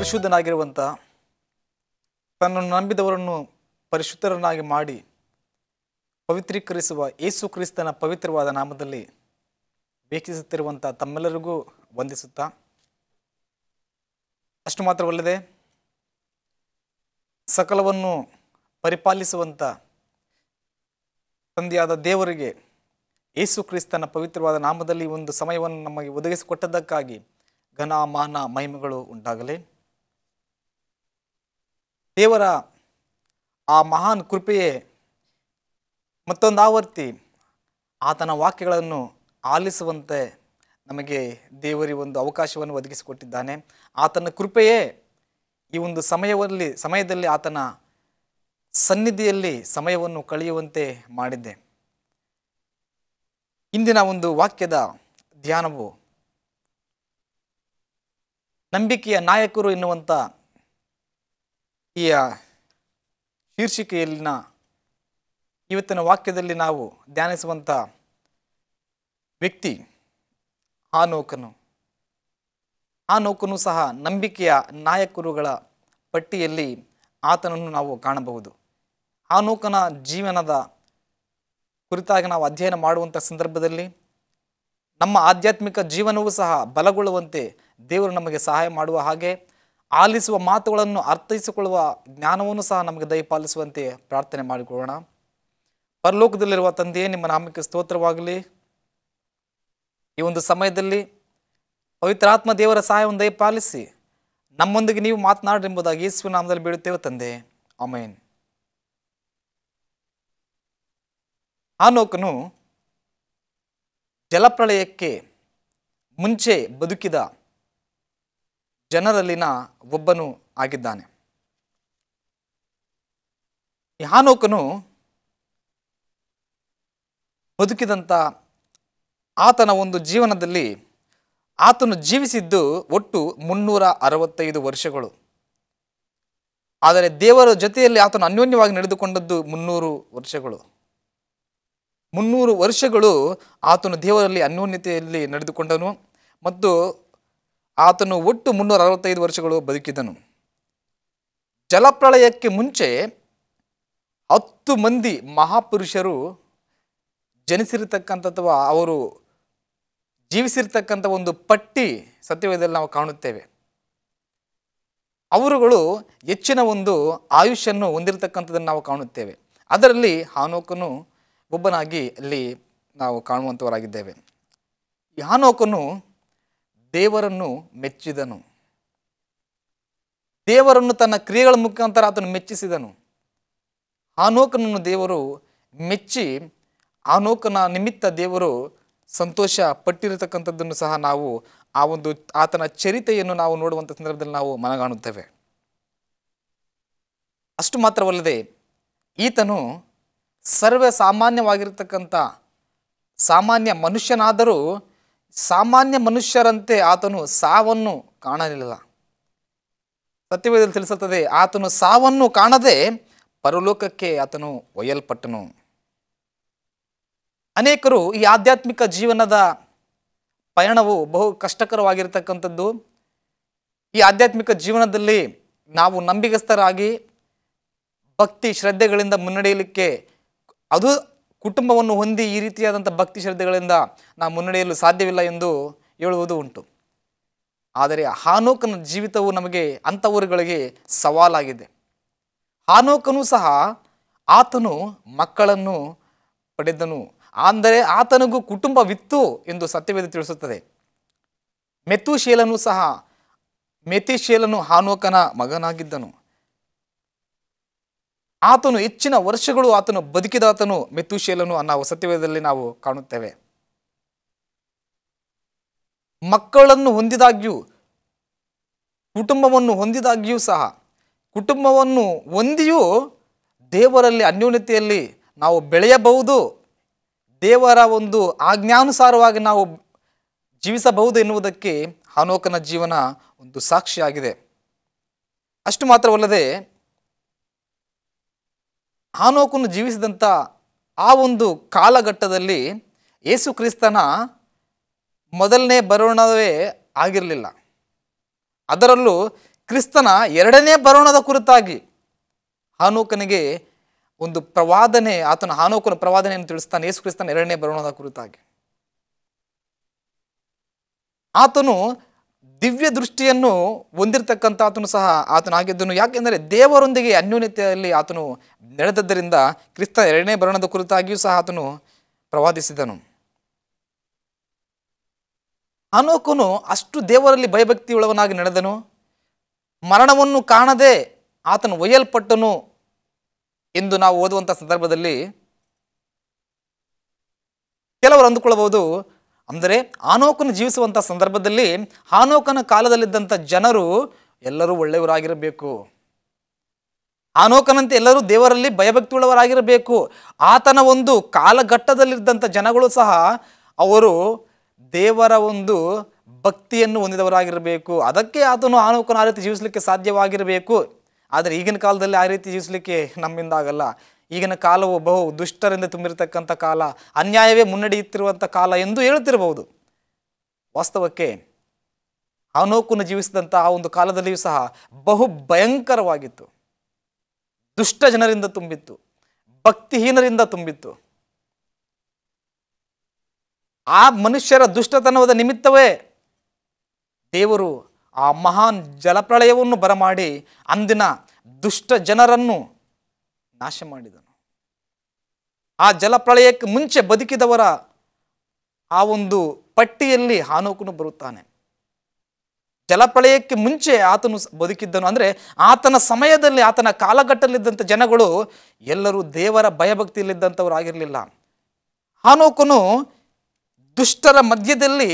ಪರಿಶುದ್ಧನಾಗಿರುವಂಥ ತನ್ನನ್ನು ನಂಬಿದವರನ್ನು ಪರಿಶುದ್ಧರನ್ನಾಗಿ ಮಾಡಿ ಪವಿತ್ರೀಕರಿಸುವ ಯೇಸು ಕ್ರಿಸ್ತನ ಪವಿತ್ರವಾದ ನಾಮದಲ್ಲಿ ವೀಕ್ಷಿಸುತ್ತಿರುವಂಥ ತಮ್ಮೆಲ್ಲರಿಗೂ ವಂದಿಸುತ್ತಾ ಅಷ್ಟು ಮಾತ್ರವಲ್ಲದೆ ಸಕಲವನ್ನು ಪರಿಪಾಲಿಸುವಂಥ ತಂದೆಯಾದ ದೇವರಿಗೆ ಏಸು ಕ್ರಿಸ್ತನ ಪವಿತ್ರವಾದ ನಾಮದಲ್ಲಿ ಒಂದು ಸಮಯವನ್ನು ನಮಗೆ ಒದಗಿಸಿಕೊಟ್ಟದ್ದಕ್ಕಾಗಿ ಘನ ಮಾನ ಮಹಿಮೆಗಳು ಉಂಟಾಗಲಿ ದೇವರ ಆ ಮಹಾನ್ ಕೃಪೆಯೇ ಮತ್ತೊಂದು ಆವರ್ತಿ ಆತನ ವಾಕ್ಯಗಳನ್ನು ಆಲಿಸುವಂತೆ ನಮಗೆ ದೇವರಿ ಒಂದು ಅವಕಾಶವನ್ನು ಒದಗಿಸಿಕೊಟ್ಟಿದ್ದಾನೆ ಆತನ ಕೃಪೆಯೇ ಈ ಒಂದು ಸಮಯದಲ್ಲಿ ಸಮಯದಲ್ಲಿ ಆತನ ಸನ್ನಿಧಿಯಲ್ಲಿ ಸಮಯವನ್ನು ಕಳೆಯುವಂತೆ ಮಾಡಿದ್ದೆ ಇಂದಿನ ಒಂದು ವಾಕ್ಯದ ಧ್ಯಾನವು ನಂಬಿಕೆಯ ನಾಯಕರು ಎನ್ನುವಂಥ ಈ ಶೀರ್ಷಿಕೆಯಲ್ಲಿನ ಇವತ್ತಿನ ವಾಕ್ಯದಲ್ಲಿ ನಾವು ಧ್ಯಾನಿಸುವಂಥ ವ್ಯಕ್ತಿ ಆ ಆ ನೌಕನು ಸಹ ನಂಬಿಕೆಯ ನಾಯಕರುಗಳ ಪಟ್ಟಿಯಲ್ಲಿ ಆತನನ್ನು ನಾವು ಕಾಣಬಹುದು ಆ ನೌಕನ ಜೀವನದ ಕುರಿತಾಗಿ ನಾವು ಅಧ್ಯಯನ ಮಾಡುವಂಥ ಸಂದರ್ಭದಲ್ಲಿ ನಮ್ಮ ಆಧ್ಯಾತ್ಮಿಕ ಜೀವನವೂ ಸಹ ಬಲಗೊಳ್ಳುವಂತೆ ದೇವರು ನಮಗೆ ಸಹಾಯ ಮಾಡುವ ಹಾಗೆ ಆಲಿಸುವ ಮಾತುಗಳನ್ನು ಅರ್ಥೈಸಿಕೊಳ್ಳುವ ಜ್ಞಾನವನ್ನು ಸಹ ನಮಗೆ ದಯಪಾಲಿಸುವಂತೆ ಪ್ರಾರ್ಥನೆ ಮಾಡಿಕೊಳ್ಳೋಣ ಪರಲೋಕದಲ್ಲಿರುವ ತಂದೆಯೇ ನಿಮ್ಮ ನಾಮಕ್ಕೆ ಸ್ತೋತ್ರವಾಗಲಿ ಈ ಒಂದು ಸಮಯದಲ್ಲಿ ಪವಿತ್ರಾತ್ಮ ದೇವರ ಸಹಾಯವನ್ನು ದಯಪಾಲಿಸಿ ನಮ್ಮೊಂದಿಗೆ ನೀವು ಮಾತನಾಡ್ರಿ ಎಂಬುದಾಗಿ ಯೇಸುವ ನಾಮದಲ್ಲಿ ಬೀಳುತ್ತೇವೆ ತಂದೆ ಅಮೈನ್ ಆನೋಕನು ಜಲಪ್ರಳಯಕ್ಕೆ ಮುಂಚೆ ಬದುಕಿದ ಜನರಲ್ಲಿನ ಒಬ್ಬನು ಆಗಿದ್ದಾನೆ ಯಾನೋಕನು ಹಾನೋಕನು ಬದುಕಿದಂಥ ಆತನ ಒಂದು ಜೀವನದಲ್ಲಿ ಆತನು ಜೀವಿಸಿದ್ದು ಒಟ್ಟು ಮುನ್ನೂರ ಅರವತ್ತೈದು ವರ್ಷಗಳು ಆದರೆ ದೇವರ ಜೊತೆಯಲ್ಲಿ ಆತನು ಅನ್ಯೋನ್ಯವಾಗಿ ನಡೆದುಕೊಂಡದ್ದು ಮುನ್ನೂರು ವರ್ಷಗಳು ಮುನ್ನೂರು ವರ್ಷಗಳು ಆತನು ದೇವರಲ್ಲಿ ಅನ್ಯೋನ್ಯತೆಯಲ್ಲಿ ನಡೆದುಕೊಂಡನು ಮತ್ತು ಆತನು ಒಟ್ಟು ಮುನ್ನೂರ ಅರವತ್ತೈದು ವರ್ಷಗಳು ಬದುಕಿದನು ಜಲಪ್ರಳಯಕ್ಕೆ ಮುಂಚೆ ಹತ್ತು ಮಂದಿ ಮಹಾಪುರುಷರು ಜನಿಸಿರ್ತಕ್ಕಂಥ ಅಥವಾ ಅವರು ಜೀವಿಸಿರ್ತಕ್ಕಂಥ ಒಂದು ಪಟ್ಟಿ ಸತ್ಯವೇದದಲ್ಲಿ ನಾವು ಕಾಣುತ್ತೇವೆ ಅವರುಗಳು ಹೆಚ್ಚಿನ ಒಂದು ಆಯುಷ್ಯನ್ನು ಹೊಂದಿರತಕ್ಕಂಥದ್ದನ್ನು ನಾವು ಕಾಣುತ್ತೇವೆ ಅದರಲ್ಲಿ ಹಾನೋಕನು ಒಬ್ಬನಾಗಿ ಅಲ್ಲಿ ನಾವು ಕಾಣುವಂಥವರಾಗಿದ್ದೇವೆ ಈ ಹಾನೋಕನು ದೇವರನ್ನು ಮೆಚ್ಚಿದನು ದೇವರನ್ನು ತನ್ನ ಕ್ರಿಯೆಗಳ ಮುಖಾಂತರ ಆತನು ಮೆಚ್ಚಿಸಿದನು ಆನೋಕನನ್ನು ದೇವರು ಮೆಚ್ಚಿ ಆನೋಕನ ನಿಮಿತ್ತ ದೇವರು ಸಂತೋಷ ಪಟ್ಟಿರತಕ್ಕಂಥದ್ದನ್ನು ಸಹ ನಾವು ಆ ಒಂದು ಆತನ ಚರಿತೆಯನ್ನು ನಾವು ನೋಡುವಂಥ ಸಂದರ್ಭದಲ್ಲಿ ನಾವು ಮನಗಾಣುತ್ತೇವೆ ಅಷ್ಟು ಮಾತ್ರವಲ್ಲದೆ ಈತನು ಸರ್ವೇ ಸಾಮಾನ್ಯವಾಗಿರತಕ್ಕಂಥ ಸಾಮಾನ್ಯ ಮನುಷ್ಯನಾದರೂ ಸಾಮಾನ್ಯ ಮನುಷ್ಯರಂತೆ ಆತನು ಸಾವನ್ನು ಕಾಣಲಿಲ್ಲ ಸತ್ಯವೇದಲ್ಲಿ ತಿಳಿಸುತ್ತದೆ ಆತನು ಸಾವನ್ನು ಕಾಣದೆ ಪರಲೋಕಕ್ಕೆ ಆತನು ಒಯ್ಯಲ್ಪಟ್ಟನು ಅನೇಕರು ಈ ಆಧ್ಯಾತ್ಮಿಕ ಜೀವನದ ಪಯಣವು ಬಹು ಕಷ್ಟಕರವಾಗಿರತಕ್ಕಂಥದ್ದು ಈ ಆಧ್ಯಾತ್ಮಿಕ ಜೀವನದಲ್ಲಿ ನಾವು ನಂಬಿಗಸ್ತರಾಗಿ ಭಕ್ತಿ ಶ್ರದ್ಧೆಗಳಿಂದ ಮುನ್ನಡೆಯಲಿಕ್ಕೆ ಅದು ಕುಟುಂಬವನ್ನು ಹೊಂದಿ ಈ ರೀತಿಯಾದಂಥ ಭಕ್ತಿ ಶ್ರದ್ಧೆಗಳಿಂದ ನಾವು ಮುನ್ನಡೆಯಲು ಸಾಧ್ಯವಿಲ್ಲ ಎಂದು ಹೇಳುವುದು ಉಂಟು ಆದರೆ ಹಾನೋಕನ ಜೀವಿತವು ನಮಗೆ ಅಂಥವರುಗಳಿಗೆ ಸವಾಲಾಗಿದೆ ಹಾನೋಕನು ಸಹ ಆತನು ಮಕ್ಕಳನ್ನು ಪಡೆದನು ಅಂದರೆ ಆತನಿಗೂ ಕುಟುಂಬವಿತ್ತು ಎಂದು ಸತ್ಯವೇದ ತಿಳಿಸುತ್ತದೆ ಮೆತುಶೀಲನೂ ಸಹ ಮೆತಿಶೀಲನು ಹಾನೋಕನ ಮಗನಾಗಿದ್ದನು ಆತನು ಹೆಚ್ಚಿನ ವರ್ಷಗಳು ಆತನು ಬದುಕಿದಾತನು ಮೆತ್ತುಶೀಲನು ಅನ್ನೋ ಸತ್ಯವೇದದಲ್ಲಿ ನಾವು ಕಾಣುತ್ತೇವೆ ಮಕ್ಕಳನ್ನು ಹೊಂದಿದಾಗ್ಯೂ ಕುಟುಂಬವನ್ನು ಹೊಂದಿದಾಗ್ಯೂ ಸಹ ಕುಟುಂಬವನ್ನು ಹೊಂದಿಯೂ ದೇವರಲ್ಲಿ ಅನ್ಯೋನ್ಯತೆಯಲ್ಲಿ ನಾವು ಬೆಳೆಯಬಹುದು ದೇವರ ಒಂದು ಆಜ್ಞಾನುಸಾರವಾಗಿ ನಾವು ಜೀವಿಸಬಹುದು ಎನ್ನುವುದಕ್ಕೆ ಹಾನೋಕನ ಜೀವನ ಒಂದು ಸಾಕ್ಷಿಯಾಗಿದೆ ಅಷ್ಟು ಮಾತ್ರವಲ್ಲದೆ ಹಾನೋಕನು ಜೀವಿಸಿದಂಥ ಆ ಒಂದು ಕಾಲಘಟ್ಟದಲ್ಲಿ ಯೇಸು ಕ್ರಿಸ್ತನ ಮೊದಲನೇ ಬರೋಣವೇ ಆಗಿರಲಿಲ್ಲ ಅದರಲ್ಲೂ ಕ್ರಿಸ್ತನ ಎರಡನೇ ಬರೋಣದ ಕುರಿತಾಗಿ ಹಾನೋಕನಿಗೆ ಒಂದು ಪ್ರವಾದನೆ ಆತನ ಹಾನೋಕನ ಪ್ರವಾದನೆಯನ್ನು ತಿಳಿಸ್ತಾನೆ ಯೇಸು ಕ್ರಿಸ್ತನ ಎರಡನೇ ಬರೋಣದ ಕುರಿತಾಗಿ ಆತನು ದಿವ್ಯ ದೃಷ್ಟಿಯನ್ನು ಹೊಂದಿರತಕ್ಕಂಥ ಆತನು ಸಹ ಆತನಾಗಿದ್ದನು ಯಾಕೆಂದರೆ ದೇವರೊಂದಿಗೆ ಅನ್ಯೋನ್ಯತೆಯಲ್ಲಿ ಆತನು ನಡೆದದ್ದರಿಂದ ಕ್ರಿಸ್ತ ಎರಡನೇ ಬರಣದ ಕುರಿತಾಗಿಯೂ ಸಹ ಆತನು ಪ್ರವಾದಿಸಿದನು ಅನೋಕನು ಅಷ್ಟು ದೇವರಲ್ಲಿ ಭಯಭಕ್ತಿಯುಳ್ಳವನಾಗಿ ನಡೆದನು ಮರಣವನ್ನು ಕಾಣದೆ ಆತನು ಒಯ್ಯಲ್ಪಟ್ಟನು ಎಂದು ನಾವು ಓದುವಂಥ ಸಂದರ್ಭದಲ್ಲಿ ಕೆಲವರು ಅಂದುಕೊಳ್ಳಬಹುದು ಅಂದರೆ ಆನೋಕನ ಜೀವಿಸುವಂಥ ಸಂದರ್ಭದಲ್ಲಿ ಆನೋಕನ ಕಾಲದಲ್ಲಿದ್ದಂಥ ಜನರು ಎಲ್ಲರೂ ಒಳ್ಳೆಯವರಾಗಿರಬೇಕು ಆನೋಕನಂತೆ ಎಲ್ಲರೂ ದೇವರಲ್ಲಿ ಭಯಭಕ್ತಿಯುಳ್ಳವರಾಗಿರಬೇಕು ಆತನ ಒಂದು ಕಾಲಘಟ್ಟದಲ್ಲಿದ್ದಂಥ ಜನಗಳು ಸಹ ಅವರು ದೇವರ ಒಂದು ಭಕ್ತಿಯನ್ನು ಹೊಂದಿದವರಾಗಿರಬೇಕು ಅದಕ್ಕೆ ಆತನು ಆನೋಕನ ಆ ರೀತಿ ಜೀವಿಸಲಿಕ್ಕೆ ಸಾಧ್ಯವಾಗಿರಬೇಕು ಆದರೆ ಈಗಿನ ಕಾಲದಲ್ಲಿ ಆ ರೀತಿ ಜೀವಿಸಲಿಕ್ಕೆ ನಮ್ಮಿಂದ ಆಗಲ್ಲ ಈಗಿನ ಕಾಲವು ಬಹು ದುಷ್ಟರಿಂದ ತುಂಬಿರತಕ್ಕಂಥ ಕಾಲ ಅನ್ಯಾಯವೇ ಮುನ್ನಡೆಯುತ್ತಿರುವಂಥ ಕಾಲ ಎಂದು ಹೇಳುತ್ತಿರಬಹುದು ವಾಸ್ತವಕ್ಕೆ ಅನೋಕುನ ಜೀವಿಸಿದಂಥ ಆ ಒಂದು ಕಾಲದಲ್ಲಿಯೂ ಸಹ ಬಹು ಭಯಂಕರವಾಗಿತ್ತು ದುಷ್ಟ ಜನರಿಂದ ತುಂಬಿತ್ತು ಭಕ್ತಿಹೀನರಿಂದ ತುಂಬಿತ್ತು ಆ ಮನುಷ್ಯರ ದುಷ್ಟತನವಾದ ನಿಮಿತ್ತವೇ ದೇವರು ಆ ಮಹಾನ್ ಜಲಪ್ರಳಯವನ್ನು ಬರಮಾಡಿ ಅಂದಿನ ದುಷ್ಟ ಜನರನ್ನು ನಾಶ ಮಾಡಿದನು ಆ ಜಲಪ್ರಳಯಕ್ಕೆ ಮುಂಚೆ ಬದುಕಿದವರ ಆ ಒಂದು ಪಟ್ಟಿಯಲ್ಲಿ ಹಾನೋಕನು ಬರುತ್ತಾನೆ ಜಲಪ್ರಳಯಕ್ಕೆ ಮುಂಚೆ ಆತನು ಬದುಕಿದ್ದನು ಅಂದರೆ ಆತನ ಸಮಯದಲ್ಲಿ ಆತನ ಕಾಲಘಟ್ಟದಲ್ಲಿದ್ದಂಥ ಜನಗಳು ಎಲ್ಲರೂ ದೇವರ ಭಯಭಕ್ತಿಯಲ್ಲಿದ್ದಂಥವ್ರು ಆಗಿರಲಿಲ್ಲ ಹಾನೋಕನು ದುಷ್ಟರ ಮಧ್ಯದಲ್ಲಿ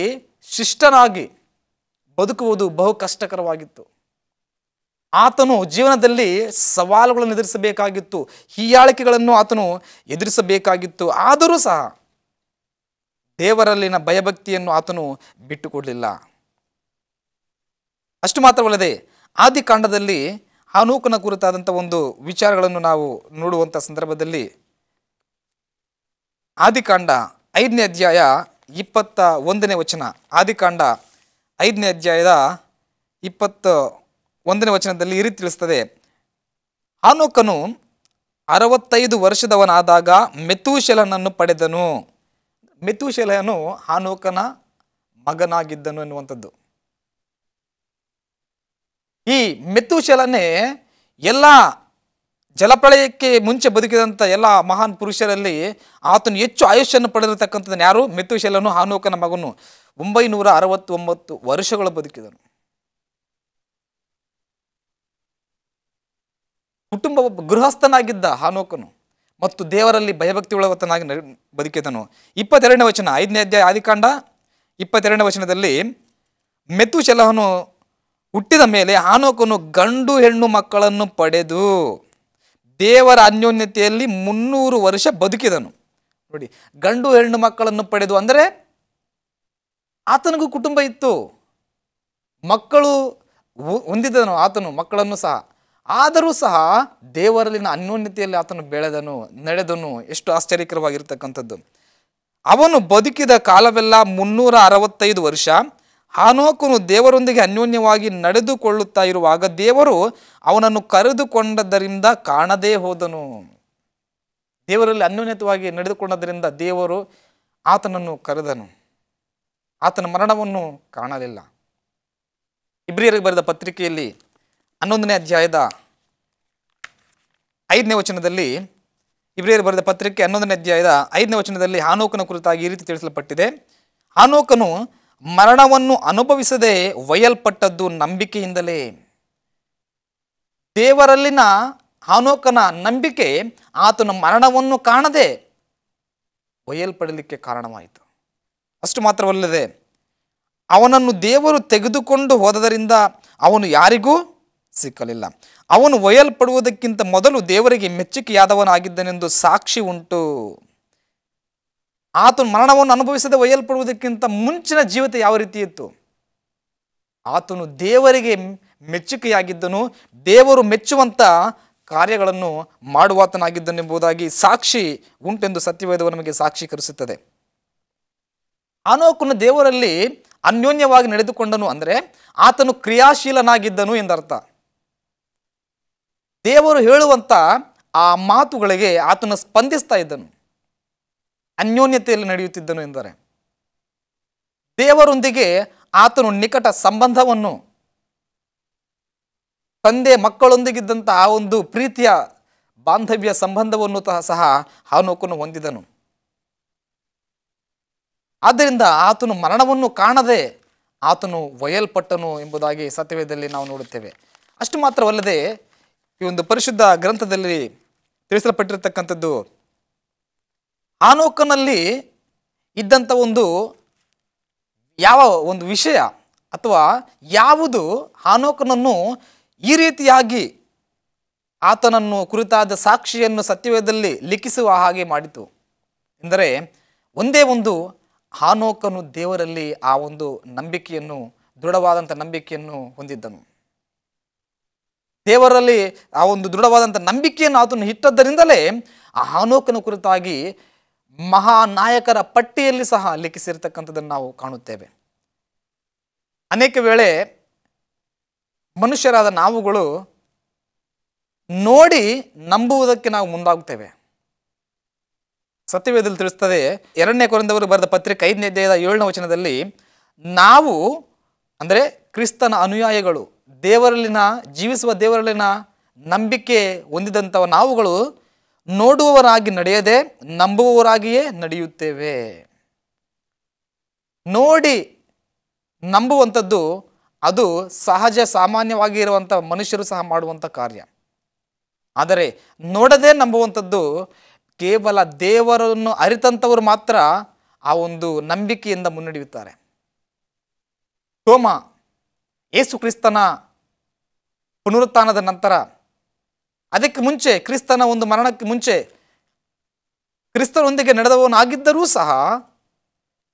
ಶಿಷ್ಟನಾಗಿ ಬದುಕುವುದು ಬಹು ಕಷ್ಟಕರವಾಗಿತ್ತು ಆತನು ಜೀವನದಲ್ಲಿ ಸವಾಲುಗಳನ್ನು ಎದುರಿಸಬೇಕಾಗಿತ್ತು ಹೀಯಾಳಿಕೆಗಳನ್ನು ಆತನು ಎದುರಿಸಬೇಕಾಗಿತ್ತು ಆದರೂ ಸಹ ದೇವರಲ್ಲಿನ ಭಯಭಕ್ತಿಯನ್ನು ಆತನು ಬಿಟ್ಟುಕೊಡಲಿಲ್ಲ ಅಷ್ಟು ಮಾತ್ರವಲ್ಲದೆ ಆದಿಕಾಂಡದಲ್ಲಿ ಅನೂಕನ ಕುರಿತಾದಂಥ ಒಂದು ವಿಚಾರಗಳನ್ನು ನಾವು ನೋಡುವಂಥ ಸಂದರ್ಭದಲ್ಲಿ ಆದಿಕಾಂಡ ಐದನೇ ಅಧ್ಯಾಯ ಇಪ್ಪತ್ತ ಒಂದನೇ ವಚನ ಆದಿಕಾಂಡ ಐದನೇ ಅಧ್ಯಾಯದ ಇಪ್ಪತ್ತು ಒಂದನೇ ವಚನದಲ್ಲಿ ಈ ರೀತಿ ತಿಳಿಸ್ತದೆ ಹಾನೋಕನು ಅರವತ್ತೈದು ವರ್ಷದವನಾದಾಗ ಮೆತುಶಲನನ್ನು ಪಡೆದನು ಮೆತೂಶೆಲನು ಹಾನೋಕನ ಮಗನಾಗಿದ್ದನು ಎನ್ನುವಂಥದ್ದು ಈ ಮೆತುಶೆಲನೆ ಎಲ್ಲ ಜಲಪ್ರಳಯಕ್ಕೆ ಮುಂಚೆ ಬದುಕಿದಂಥ ಎಲ್ಲ ಮಹಾನ್ ಪುರುಷರಲ್ಲಿ ಆತನು ಹೆಚ್ಚು ಆಯುಷ್ಯನ್ನು ಪಡೆದಿರತಕ್ಕಂಥದ್ದನ್ನು ಯಾರು ಮೆತುಶೆಲನು ಹಾನೋಕನ ಮಗನು ಒಂಬೈನೂರ ಅರವತ್ತೊಂಬತ್ತು ವರ್ಷಗಳು ಬದುಕಿದನು ಕುಟುಂಬ ಒಬ್ಬ ಗೃಹಸ್ಥನಾಗಿದ್ದ ಹಾನೋಕನು ಮತ್ತು ದೇವರಲ್ಲಿ ಭಯಭಕ್ತಿ ಉಳ್ಳವತನಾಗಿ ಬದುಕಿದನು ಇಪ್ಪತ್ತೆರಡನೇ ವಚನ ಐದನೇ ಅಧ್ಯಾಯ ಆದಿಕಾಂಡ ಇಪ್ಪತ್ತೆರಡನೇ ವಚನದಲ್ಲಿ ಮೆತು ಶೆಲಹನು ಹುಟ್ಟಿದ ಮೇಲೆ ಹಾನೋಕನು ಗಂಡು ಹೆಣ್ಣು ಮಕ್ಕಳನ್ನು ಪಡೆದು ದೇವರ ಅನ್ಯೋನ್ಯತೆಯಲ್ಲಿ ಮುನ್ನೂರು ವರ್ಷ ಬದುಕಿದನು ನೋಡಿ ಗಂಡು ಹೆಣ್ಣು ಮಕ್ಕಳನ್ನು ಪಡೆದು ಅಂದರೆ ಆತನಿಗೂ ಕುಟುಂಬ ಇತ್ತು ಮಕ್ಕಳು ಹೊಂದಿದನು ಆತನು ಮಕ್ಕಳನ್ನು ಸಹ ಆದರೂ ಸಹ ದೇವರಲ್ಲಿನ ಅನ್ಯೋನ್ಯತೆಯಲ್ಲಿ ಆತನು ಬೆಳೆದನು ನಡೆದನು ಎಷ್ಟು ಆಶ್ಚರ್ಯಕರವಾಗಿರ್ತಕ್ಕಂಥದ್ದು ಅವನು ಬದುಕಿದ ಕಾಲವೆಲ್ಲ ಮುನ್ನೂರ ಅರವತ್ತೈದು ವರ್ಷ ಹಾನೋಕನು ದೇವರೊಂದಿಗೆ ಅನ್ಯೋನ್ಯವಾಗಿ ನಡೆದುಕೊಳ್ಳುತ್ತಾ ಇರುವಾಗ ದೇವರು ಅವನನ್ನು ಕರೆದುಕೊಂಡದರಿಂದ ಕಾಣದೇ ಹೋದನು ದೇವರಲ್ಲಿ ಅನ್ಯೋನ್ಯತವಾಗಿ ನಡೆದುಕೊಂಡದರಿಂದ ದೇವರು ಆತನನ್ನು ಕರೆದನು ಆತನ ಮರಣವನ್ನು ಕಾಣಲಿಲ್ಲ ಇಬ್ರಿಯರಿಗೆ ಬರೆದ ಪತ್ರಿಕೆಯಲ್ಲಿ ಹನ್ನೊಂದನೇ ಅಧ್ಯಾಯದ ಐದನೇ ವಚನದಲ್ಲಿ ಇಬ್ರೇರು ಬರೆದ ಪತ್ರಿಕೆ ಹನ್ನೊಂದನೇ ಅಧ್ಯಾಯದ ಐದನೇ ವಚನದಲ್ಲಿ ಹಾನೋಕನ ಕುರಿತಾಗಿ ಈ ರೀತಿ ತಿಳಿಸಲ್ಪಟ್ಟಿದೆ ಹಾನೋಕನು ಮರಣವನ್ನು ಅನುಭವಿಸದೆ ಒಯ್ಯಲ್ಪಟ್ಟದ್ದು ನಂಬಿಕೆಯಿಂದಲೇ ದೇವರಲ್ಲಿನ ಹಾನೋಕನ ನಂಬಿಕೆ ಆತನ ಮರಣವನ್ನು ಕಾಣದೆ ಒಯ್ಯಲ್ಪಡಲಿಕ್ಕೆ ಕಾರಣವಾಯಿತು ಅಷ್ಟು ಮಾತ್ರವಲ್ಲದೆ ಅವನನ್ನು ದೇವರು ತೆಗೆದುಕೊಂಡು ಹೋದದರಿಂದ ಅವನು ಯಾರಿಗೂ ಸಿಕ್ಕಲಿಲ್ಲ ಅವನು ಒಯ್ಯಲ್ಪಡುವುದಕ್ಕಿಂತ ಮೊದಲು ದೇವರಿಗೆ ಮೆಚ್ಚುಗೆಯಾದವನಾಗಿದ್ದನೆಂದು ಸಾಕ್ಷಿ ಉಂಟು ಆತನ ಮರಣವನ್ನು ಅನುಭವಿಸದೆ ಒಯ್ಯಲ್ಪಡುವುದಕ್ಕಿಂತ ಮುಂಚಿನ ಜೀವಿತ ಯಾವ ರೀತಿ ಇತ್ತು ಆತನು ದೇವರಿಗೆ ಮೆಚ್ಚುಗೆಯಾಗಿದ್ದನು ದೇವರು ಮೆಚ್ಚುವಂಥ ಕಾರ್ಯಗಳನ್ನು ಮಾಡುವಾತನಾಗಿದ್ದನೆಂಬುದಾಗಿ ಸಾಕ್ಷಿ ಉಂಟೆಂದು ಸತ್ಯವೇದವು ನಮಗೆ ಸಾಕ್ಷೀಕರಿಸುತ್ತದೆ ಅನೋಕನ ದೇವರಲ್ಲಿ ಅನ್ಯೋನ್ಯವಾಗಿ ನಡೆದುಕೊಂಡನು ಅಂದರೆ ಆತನು ಕ್ರಿಯಾಶೀಲನಾಗಿದ್ದನು ಎಂದರ್ಥ ದೇವರು ಹೇಳುವಂಥ ಆ ಮಾತುಗಳಿಗೆ ಆತನು ಸ್ಪಂದಿಸ್ತಾ ಇದ್ದನು ಅನ್ಯೋನ್ಯತೆಯಲ್ಲಿ ನಡೆಯುತ್ತಿದ್ದನು ಎಂದರೆ ದೇವರೊಂದಿಗೆ ಆತನು ನಿಕಟ ಸಂಬಂಧವನ್ನು ತಂದೆ ಮಕ್ಕಳೊಂದಿಗಿದ್ದಂಥ ಆ ಒಂದು ಪ್ರೀತಿಯ ಬಾಂಧವ್ಯ ಸಂಬಂಧವನ್ನು ಸಹ ಹಾನೋಕನು ಹೊಂದಿದನು ಆದ್ದರಿಂದ ಆತನು ಮರಣವನ್ನು ಕಾಣದೆ ಆತನು ಒಯ್ಯಲ್ಪಟ್ಟನು ಎಂಬುದಾಗಿ ಸತ್ಯವೇದಲ್ಲಿ ನಾವು ನೋಡುತ್ತೇವೆ ಅಷ್ಟು ಮಾತ್ರವಲ್ಲದೆ ಈ ಒಂದು ಪರಿಶುದ್ಧ ಗ್ರಂಥದಲ್ಲಿ ತಿಳಿಸಲ್ಪಟ್ಟಿರತಕ್ಕಂಥದ್ದು ಆನೋಕನಲ್ಲಿ ಇದ್ದಂಥ ಒಂದು ಯಾವ ಒಂದು ವಿಷಯ ಅಥವಾ ಯಾವುದು ಆನೋಕನನ್ನು ಈ ರೀತಿಯಾಗಿ ಆತನನ್ನು ಕುರಿತಾದ ಸಾಕ್ಷಿಯನ್ನು ಸತ್ಯವೇದದಲ್ಲಿ ಲಿಖಿಸುವ ಹಾಗೆ ಮಾಡಿತು ಎಂದರೆ ಒಂದೇ ಒಂದು ಹಾನೋಕನು ದೇವರಲ್ಲಿ ಆ ಒಂದು ನಂಬಿಕೆಯನ್ನು ದೃಢವಾದಂಥ ನಂಬಿಕೆಯನ್ನು ಹೊಂದಿದ್ದನು ದೇವರಲ್ಲಿ ಆ ಒಂದು ದೃಢವಾದಂಥ ನಂಬಿಕೆಯನ್ನು ಆತನು ಇಟ್ಟದ್ದರಿಂದಲೇ ಆ ಹಾನೋಕನ ಕುರಿತಾಗಿ ಮಹಾನಾಯಕರ ಪಟ್ಟಿಯಲ್ಲಿ ಸಹ ಲಿಖಿಸಿರ್ತಕ್ಕಂಥದ್ದನ್ನು ನಾವು ಕಾಣುತ್ತೇವೆ ಅನೇಕ ವೇಳೆ ಮನುಷ್ಯರಾದ ನಾವುಗಳು ನೋಡಿ ನಂಬುವುದಕ್ಕೆ ನಾವು ಮುಂದಾಗುತ್ತೇವೆ ಸತ್ಯವೇದಲ್ಲಿ ತಿಳಿಸ್ತದೆ ಎರಡನೇ ಕೊರಂದವರು ಬರೆದ ಪತ್ರಿಕೆ ಐದನೇ ದೇಹದ ಏಳನೇ ವಚನದಲ್ಲಿ ನಾವು ಅಂದರೆ ಕ್ರಿಸ್ತನ ಅನುಯಾಯಿಗಳು ದೇವರಲ್ಲಿನ ಜೀವಿಸುವ ದೇವರಲ್ಲಿನ ನಂಬಿಕೆ ಹೊಂದಿದಂಥವ ನಾವುಗಳು ನೋಡುವವರಾಗಿ ನಡೆಯದೆ ನಂಬುವವರಾಗಿಯೇ ನಡೆಯುತ್ತೇವೆ ನೋಡಿ ನಂಬುವಂಥದ್ದು ಅದು ಸಹಜ ಸಾಮಾನ್ಯವಾಗಿ ಇರುವಂಥ ಮನುಷ್ಯರು ಸಹ ಮಾಡುವಂಥ ಕಾರ್ಯ ಆದರೆ ನೋಡದೆ ನಂಬುವಂಥದ್ದು ಕೇವಲ ದೇವರನ್ನು ಅರಿತಂಥವರು ಮಾತ್ರ ಆ ಒಂದು ನಂಬಿಕೆಯಿಂದ ಮುನ್ನಡೆಯುತ್ತಾರೆ ಹೋಮ ಏಸು ಕ್ರಿಸ್ತನ ಪುನರುತ್ಥಾನದ ನಂತರ ಅದಕ್ಕೆ ಮುಂಚೆ ಕ್ರಿಸ್ತನ ಒಂದು ಮರಣಕ್ಕೆ ಮುಂಚೆ ಕ್ರಿಸ್ತನೊಂದಿಗೆ ನಡೆದವನಾಗಿದ್ದರೂ ಸಹ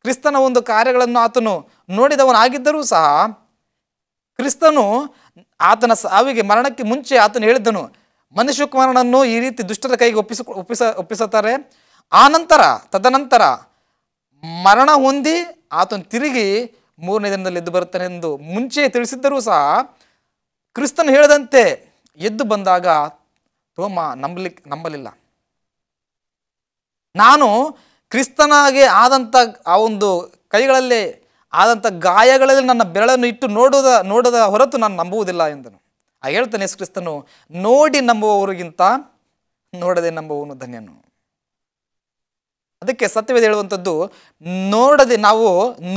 ಕ್ರಿಸ್ತನ ಒಂದು ಕಾರ್ಯಗಳನ್ನು ಆತನು ನೋಡಿದವನಾಗಿದ್ದರೂ ಸಹ ಕ್ರಿಸ್ತನು ಆತನ ಸಾವಿಗೆ ಮರಣಕ್ಕೆ ಮುಂಚೆ ಆತನು ಹೇಳಿದ್ದನು ಮನುಷ್ಯಕುಮಾರನನ್ನು ಈ ರೀತಿ ದುಷ್ಟರ ಕೈಗೆ ಒಪ್ಪಿಸ ಒಪ್ಪಿಸ ಒಪ್ಪಿಸುತ್ತಾರೆ ಆನಂತರ ತದನಂತರ ಮರಣ ಹೊಂದಿ ಆತನು ತಿರುಗಿ ಮೂರನೇ ದಿನದಲ್ಲಿ ಎದ್ದು ಬರುತ್ತಾನೆ ಎಂದು ಮುಂಚೆ ತಿಳಿಸಿದ್ದರೂ ಸಹ ಕ್ರಿಸ್ತನು ಹೇಳದಂತೆ ಎದ್ದು ಬಂದಾಗ ತೋಮ ನಂಬಲಿಕ್ ನಂಬಲಿಲ್ಲ ನಾನು ಕ್ರಿಸ್ತನಾಗೆ ಆದಂಥ ಆ ಒಂದು ಕೈಗಳಲ್ಲಿ ಆದಂಥ ಗಾಯಗಳಲ್ಲಿ ನನ್ನ ಬೆರಳನ್ನು ಇಟ್ಟು ನೋಡುವುದ ನೋಡದ ಹೊರತು ನಾನು ನಂಬುವುದಿಲ್ಲ ಎಂದನು ಆ ಹೇಳ್ತಾನೆ ಕ್ರಿಸ್ತನು ನೋಡಿ ನಂಬುವವರಿಗಿಂತ ನೋಡದೆ ನಂಬುವನು ಧನ್ಯನು ಅದಕ್ಕೆ ಸತ್ಯವೇದ ಹೇಳುವಂಥದ್ದು ನೋಡದೆ ನಾವು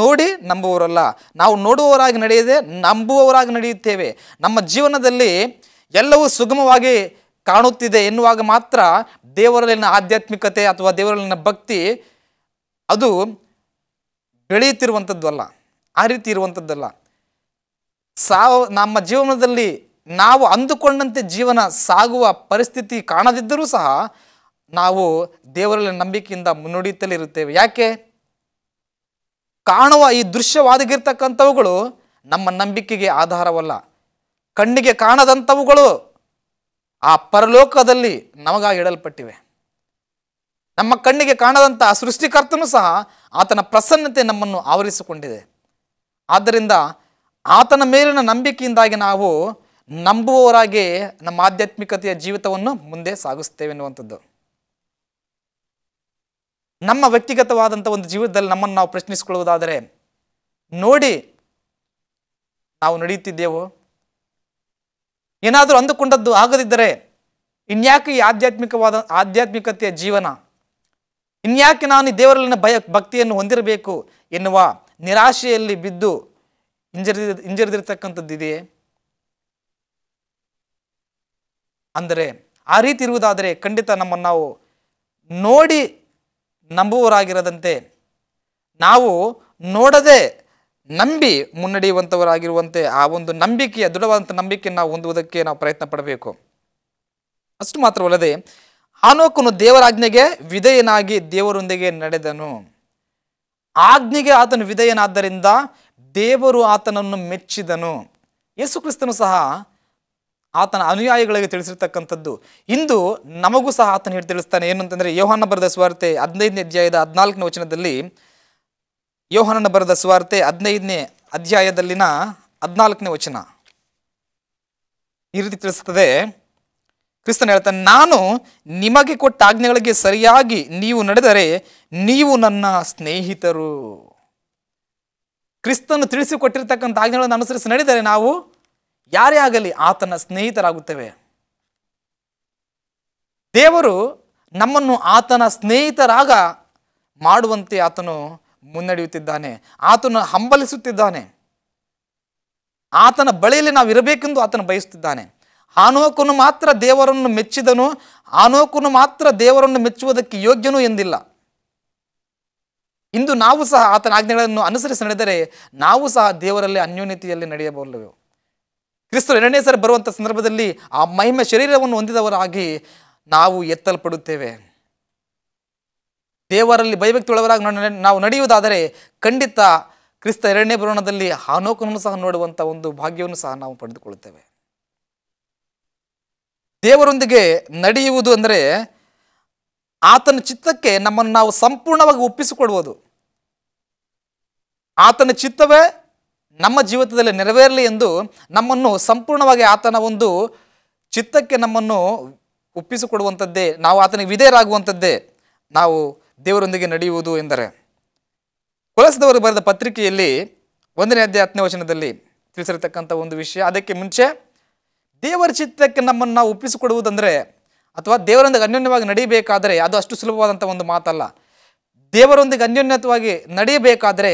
ನೋಡಿ ನಂಬುವವರಲ್ಲ ನಾವು ನೋಡುವವರಾಗಿ ನಡೆಯದೆ ನಂಬುವವರಾಗಿ ನಡೆಯುತ್ತೇವೆ ನಮ್ಮ ಜೀವನದಲ್ಲಿ ಎಲ್ಲವೂ ಸುಗಮವಾಗಿ ಕಾಣುತ್ತಿದೆ ಎನ್ನುವಾಗ ಮಾತ್ರ ದೇವರಲ್ಲಿನ ಆಧ್ಯಾತ್ಮಿಕತೆ ಅಥವಾ ದೇವರಲ್ಲಿನ ಭಕ್ತಿ ಅದು ಬೆಳೆಯುತ್ತಿರುವಂಥದ್ದು ಅಲ್ಲ ಆ ರೀತಿ ಇರುವಂಥದ್ದಲ್ಲ ಸಾವು ನಮ್ಮ ಜೀವನದಲ್ಲಿ ನಾವು ಅಂದುಕೊಂಡಂತೆ ಜೀವನ ಸಾಗುವ ಪರಿಸ್ಥಿತಿ ಕಾಣದಿದ್ದರೂ ಸಹ ನಾವು ದೇವರಲ್ಲಿ ನಂಬಿಕೆಯಿಂದ ಮುನ್ನುಡಿಯುತ್ತಲೇ ಇರುತ್ತೇವೆ ಯಾಕೆ ಕಾಣುವ ಈ ದೃಶ್ಯವಾದಗಿರ್ತಕ್ಕಂಥವುಗಳು ನಮ್ಮ ನಂಬಿಕೆಗೆ ಆಧಾರವಲ್ಲ ಕಣ್ಣಿಗೆ ಕಾಣದಂಥವುಗಳು ಆ ಪರಲೋಕದಲ್ಲಿ ನಮಗಾಗಿ ಇಡಲ್ಪಟ್ಟಿವೆ ನಮ್ಮ ಕಣ್ಣಿಗೆ ಕಾಣದಂಥ ಸೃಷ್ಟಿಕರ್ತನೂ ಸಹ ಆತನ ಪ್ರಸನ್ನತೆ ನಮ್ಮನ್ನು ಆವರಿಸಿಕೊಂಡಿದೆ ಆದ್ದರಿಂದ ಆತನ ಮೇಲಿನ ನಂಬಿಕೆಯಿಂದಾಗಿ ನಾವು ನಂಬುವವರಾಗಿ ನಮ್ಮ ಆಧ್ಯಾತ್ಮಿಕತೆಯ ಜೀವಿತವನ್ನು ಮುಂದೆ ಸಾಗಿಸ್ತೇವೆ ಎನ್ನುವಂಥದ್ದು ನಮ್ಮ ವ್ಯಕ್ತಿಗತವಾದಂಥ ಒಂದು ಜೀವಿತದಲ್ಲಿ ನಮ್ಮನ್ನು ನಾವು ಪ್ರಶ್ನಿಸಿಕೊಳ್ಳುವುದಾದರೆ ನೋಡಿ ನಾವು ನಡೆಯುತ್ತಿದ್ದೆವು ಏನಾದರೂ ಅಂದುಕೊಂಡದ್ದು ಆಗದಿದ್ದರೆ ಇನ್ಯಾಕೆ ಈ ಆಧ್ಯಾತ್ಮಿಕವಾದ ಆಧ್ಯಾತ್ಮಿಕತೆಯ ಜೀವನ ಇನ್ಯಾಕೆ ನಾನು ದೇವರಲ್ಲಿನ ಭಯ ಭಕ್ತಿಯನ್ನು ಹೊಂದಿರಬೇಕು ಎನ್ನುವ ನಿರಾಶೆಯಲ್ಲಿ ಬಿದ್ದು ಹಿಂಜರಿದ ಹಿಂಜರಿದಿರತಕ್ಕಂಥದ್ದಿದೆಯೇ ಅಂದರೆ ಆ ರೀತಿ ಇರುವುದಾದರೆ ಖಂಡಿತ ನಮ್ಮನ್ನು ನಾವು ನೋಡಿ ನಂಬುವರಾಗಿರದಂತೆ ನಾವು ನೋಡದೆ ನಂಬಿ ಮುನ್ನಡೆಯುವಂಥವರಾಗಿರುವಂತೆ ಆ ಒಂದು ನಂಬಿಕೆಯ ದೃಢವಾದಂಥ ನಂಬಿಕೆಯನ್ನು ನಾವು ಹೊಂದುವುದಕ್ಕೆ ನಾವು ಪ್ರಯತ್ನ ಪಡಬೇಕು ಅಷ್ಟು ಮಾತ್ರವಲ್ಲದೆ ಆನೋಕನು ದೇವರಾಜ್ಞೆಗೆ ವಿಧೇಯನಾಗಿ ದೇವರೊಂದಿಗೆ ನಡೆದನು ಆಜ್ಞೆಗೆ ಆತನು ವಿಧೇಯನಾದ್ದರಿಂದ ದೇವರು ಆತನನ್ನು ಮೆಚ್ಚಿದನು ಯೇಸುಕ್ರಿಸ್ತನು ಸಹ ಆತನ ಅನುಯಾಯಿಗಳಿಗೆ ತಿಳಿಸಿರ್ತಕ್ಕಂಥದ್ದು ಇಂದು ನಮಗೂ ಸಹ ಆತನ ಹೇಳಿ ತಿಳಿಸ್ತಾನೆ ಏನು ಅಂತಂದರೆ ಯೋಹಾನ ಬರೆದ ಸ್ವಾರ್ತೆ ಹದಿನೈದನೇ ಅಧ್ಯಾಯದ ಹದಿನಾಲ್ಕನೇ ವಚನದಲ್ಲಿ ಯೋಹಾನನ ಬರೆದ ಸ್ವಾರ್ತೆ ಹದಿನೈದನೇ ಅಧ್ಯಾಯದಲ್ಲಿನ ಹದಿನಾಲ್ಕನೇ ವಚನ ಈ ರೀತಿ ತಿಳಿಸ್ತದೆ ಕ್ರಿಸ್ತನ್ ಹೇಳ್ತಾನೆ ನಾನು ನಿಮಗೆ ಕೊಟ್ಟ ಆಜ್ಞೆಗಳಿಗೆ ಸರಿಯಾಗಿ ನೀವು ನಡೆದರೆ ನೀವು ನನ್ನ ಸ್ನೇಹಿತರು ಕ್ರಿಸ್ತನು ತಿಳಿಸಿಕೊಟ್ಟಿರ್ತಕ್ಕಂಥ ಆಜ್ಞೆಗಳನ್ನು ಅನುಸರಿಸಿ ನಡೆದರೆ ನಾವು ಯಾರೇ ಆಗಲಿ ಆತನ ಸ್ನೇಹಿತರಾಗುತ್ತೇವೆ ದೇವರು ನಮ್ಮನ್ನು ಆತನ ಸ್ನೇಹಿತರಾಗ ಮಾಡುವಂತೆ ಆತನು ಮುನ್ನಡೆಯುತ್ತಿದ್ದಾನೆ ಆತನು ಹಂಬಲಿಸುತ್ತಿದ್ದಾನೆ ಆತನ ಬಳಿಯಲ್ಲಿ ನಾವು ಇರಬೇಕೆಂದು ಆತನು ಬಯಸುತ್ತಿದ್ದಾನೆ ಆನೋಕನು ಮಾತ್ರ ದೇವರನ್ನು ಮೆಚ್ಚಿದನು ಆನೋಕನು ಮಾತ್ರ ದೇವರನ್ನು ಮೆಚ್ಚುವುದಕ್ಕೆ ಯೋಗ್ಯನು ಎಂದಿಲ್ಲ ಇಂದು ನಾವು ಸಹ ಆತನ ಆಜ್ಞೆಗಳನ್ನು ಅನುಸರಿಸಿ ನಡೆದರೆ ನಾವು ಸಹ ದೇವರಲ್ಲಿ ಅನ್ಯೋನ್ಯತೆಯಲ್ಲಿ ನಡೆಯಬಲ್ಲವು ಕ್ರಿಸ್ತ ಎರಡನೇ ಸಾರಿ ಬರುವಂಥ ಸಂದರ್ಭದಲ್ಲಿ ಆ ಮಹಿಮೆ ಶರೀರವನ್ನು ಹೊಂದಿದವರಾಗಿ ನಾವು ಎತ್ತಲ್ಪಡುತ್ತೇವೆ ದೇವರಲ್ಲಿ ಭಯಭಕ್ತಿಯುಳ್ಳವರಾಗಿ ನಾವು ನಡೆಯುವುದಾದರೆ ಖಂಡಿತ ಕ್ರಿಸ್ತ ಎರಡನೇ ಬರುವಣದಲ್ಲಿ ಹಾನೋಕನನ್ನು ಸಹ ನೋಡುವಂಥ ಒಂದು ಭಾಗ್ಯವನ್ನು ಸಹ ನಾವು ಪಡೆದುಕೊಳ್ಳುತ್ತೇವೆ ದೇವರೊಂದಿಗೆ ನಡೆಯುವುದು ಅಂದರೆ ಆತನ ಚಿತ್ತಕ್ಕೆ ನಮ್ಮನ್ನು ನಾವು ಸಂಪೂರ್ಣವಾಗಿ ಒಪ್ಪಿಸಿಕೊಡುವುದು ಆತನ ಚಿತ್ತವೇ ನಮ್ಮ ಜೀವಿತದಲ್ಲಿ ನೆರವೇರಲಿ ಎಂದು ನಮ್ಮನ್ನು ಸಂಪೂರ್ಣವಾಗಿ ಆತನ ಒಂದು ಚಿತ್ತಕ್ಕೆ ನಮ್ಮನ್ನು ಒಪ್ಪಿಸಿಕೊಡುವಂಥದ್ದೇ ನಾವು ಆತನಿಗೆ ವಿಧೇಯರಾಗುವಂಥದ್ದೇ ನಾವು ದೇವರೊಂದಿಗೆ ನಡೆಯುವುದು ಎಂದರೆ ಕೊಲಸದವರು ಬರೆದ ಪತ್ರಿಕೆಯಲ್ಲಿ ಒಂದನೇ ಹತ್ತನೇ ವಚನದಲ್ಲಿ ತಿಳಿಸಿರತಕ್ಕಂಥ ಒಂದು ವಿಷಯ ಅದಕ್ಕೆ ಮುಂಚೆ ದೇವರ ಚಿತ್ತಕ್ಕೆ ನಮ್ಮನ್ನು ನಾವು ಒಪ್ಪಿಸಿಕೊಡುವುದಂದರೆ ಅಥವಾ ದೇವರೊಂದಿಗೆ ಅನ್ಯೋನ್ಯವಾಗಿ ನಡೆಯಬೇಕಾದರೆ ಅದು ಅಷ್ಟು ಸುಲಭವಾದಂಥ ಒಂದು ಮಾತಲ್ಲ ದೇವರೊಂದಿಗೆ ಅನ್ಯೋನ್ಯತವಾಗಿ ನಡೆಯಬೇಕಾದರೆ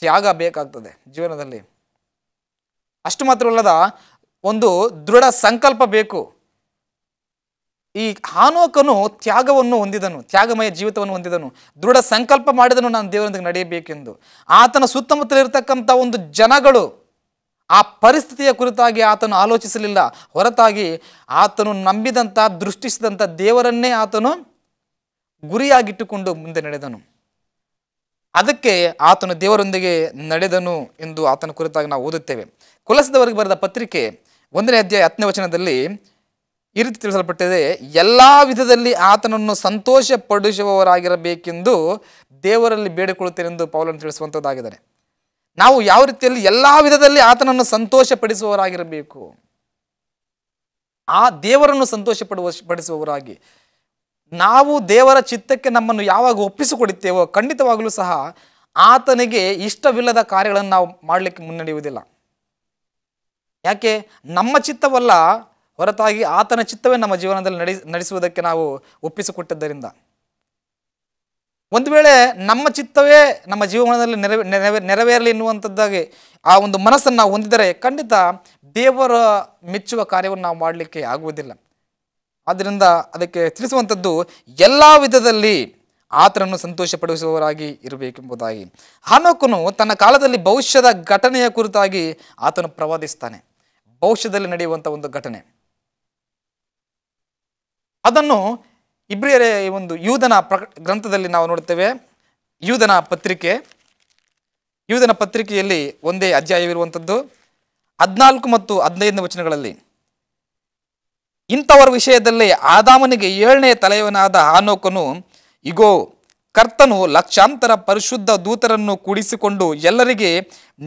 ತ್ಯಾಗ ಬೇಕಾಗ್ತದೆ ಜೀವನದಲ್ಲಿ ಅಷ್ಟು ಮಾತ್ರವಲ್ಲದ ಒಂದು ದೃಢ ಸಂಕಲ್ಪ ಬೇಕು ಈ ಹಾನೋಕನು ತ್ಯಾಗವನ್ನು ಹೊಂದಿದನು ತ್ಯಾಗಮಯ ಜೀವಿತವನ್ನು ಹೊಂದಿದನು ದೃಢ ಸಂಕಲ್ಪ ಮಾಡಿದನು ನಾನು ದೇವರೊಂದಿಗೆ ನಡೆಯಬೇಕೆಂದು ಆತನ ಸುತ್ತಮುತ್ತಲಿರತಕ್ಕಂಥ ಒಂದು ಜನಗಳು ಆ ಪರಿಸ್ಥಿತಿಯ ಕುರಿತಾಗಿ ಆತನು ಆಲೋಚಿಸಲಿಲ್ಲ ಹೊರತಾಗಿ ಆತನು ನಂಬಿದಂಥ ದೃಷ್ಟಿಸಿದಂಥ ದೇವರನ್ನೇ ಆತನು ಗುರಿಯಾಗಿಟ್ಟುಕೊಂಡು ಮುಂದೆ ನಡೆದನು ಅದಕ್ಕೆ ಆತನು ದೇವರೊಂದಿಗೆ ನಡೆದನು ಎಂದು ಆತನ ಕುರಿತಾಗಿ ನಾವು ಓದುತ್ತೇವೆ ಕುಲಸದವರೆಗೆ ಬರೆದ ಪತ್ರಿಕೆ ಒಂದನೇ ಅಧ್ಯಾಯ ಹತ್ತನೇ ವಚನದಲ್ಲಿ ಈ ರೀತಿ ತಿಳಿಸಲ್ಪಟ್ಟಿದೆ ಎಲ್ಲ ವಿಧದಲ್ಲಿ ಆತನನ್ನು ಸಂತೋಷ ಪಡಿಸುವವರಾಗಿರಬೇಕೆಂದು ದೇವರಲ್ಲಿ ಬೇಡಿಕೊಳ್ಳುತ್ತೇನೆಂದು ಪೌಲನ್ನು ತಿಳಿಸುವಂಥದ್ದಾಗಿದ್ದಾನೆ ನಾವು ಯಾವ ರೀತಿಯಲ್ಲಿ ಎಲ್ಲ ವಿಧದಲ್ಲಿ ಆತನನ್ನು ಸಂತೋಷ ಪಡಿಸುವವರಾಗಿರಬೇಕು ಆ ದೇವರನ್ನು ಸಂತೋಷ ಪಡುವ ಪಡಿಸುವವರಾಗಿ ನಾವು ದೇವರ ಚಿತ್ತಕ್ಕೆ ನಮ್ಮನ್ನು ಯಾವಾಗ ಒಪ್ಪಿಸಿಕೊಡುತ್ತೇವೋ ಖಂಡಿತವಾಗಲೂ ಸಹ ಆತನಿಗೆ ಇಷ್ಟವಿಲ್ಲದ ಕಾರ್ಯಗಳನ್ನು ನಾವು ಮಾಡಲಿಕ್ಕೆ ಮುನ್ನಡೆಯುವುದಿಲ್ಲ ಯಾಕೆ ನಮ್ಮ ಚಿತ್ತವಲ್ಲ ಹೊರತಾಗಿ ಆತನ ಚಿತ್ತವೇ ನಮ್ಮ ಜೀವನದಲ್ಲಿ ನಡೆ ನಡೆಸುವುದಕ್ಕೆ ನಾವು ಒಪ್ಪಿಸಿಕೊಟ್ಟಿದ್ದರಿಂದ ಒಂದು ವೇಳೆ ನಮ್ಮ ಚಿತ್ತವೇ ನಮ್ಮ ಜೀವನದಲ್ಲಿ ನೆರವೇ ನೆರವೇ ನೆರವೇರಲಿ ಎನ್ನುವಂಥದ್ದಾಗಿ ಆ ಒಂದು ಮನಸ್ಸನ್ನು ನಾವು ಹೊಂದಿದರೆ ಖಂಡಿತ ದೇವರ ಮೆಚ್ಚುವ ಕಾರ್ಯವನ್ನು ನಾವು ಮಾಡಲಿಕ್ಕೆ ಆಗುವುದಿಲ್ಲ ಆದ್ದರಿಂದ ಅದಕ್ಕೆ ತಿಳಿಸುವಂಥದ್ದು ಎಲ್ಲ ವಿಧದಲ್ಲಿ ಆತನನ್ನು ಸಂತೋಷಪಡಿಸುವವರಾಗಿ ಇರಬೇಕೆಂಬುದಾಗಿ ಹಾನೋಕನು ತನ್ನ ಕಾಲದಲ್ಲಿ ಭವಿಷ್ಯದ ಘಟನೆಯ ಕುರಿತಾಗಿ ಆತನು ಪ್ರವಾದಿಸ್ತಾನೆ ಭವಿಷ್ಯದಲ್ಲಿ ನಡೆಯುವಂಥ ಒಂದು ಘಟನೆ ಅದನ್ನು ಇಬ್ರಿಯರೇ ಒಂದು ಯೂಧನ ಗ್ರಂಥದಲ್ಲಿ ನಾವು ನೋಡ್ತೇವೆ ಯೂಧನ ಪತ್ರಿಕೆ ಯೂಧನ ಪತ್ರಿಕೆಯಲ್ಲಿ ಒಂದೇ ಅಧ್ಯಾಯವಿರುವಂಥದ್ದು ಹದಿನಾಲ್ಕು ಮತ್ತು ಹದಿನೈದನೇ ವಚನಗಳಲ್ಲಿ ಇಂಥವರ ವಿಷಯದಲ್ಲಿ ಆದಾಮನಿಗೆ ಏಳನೇ ತಲೆಯವನಾದ ಆನೋಕನು ಇಗೋ ಕರ್ತನು ಲಕ್ಷಾಂತರ ಪರಿಶುದ್ಧ ದೂತರನ್ನು ಕೂಡಿಸಿಕೊಂಡು ಎಲ್ಲರಿಗೆ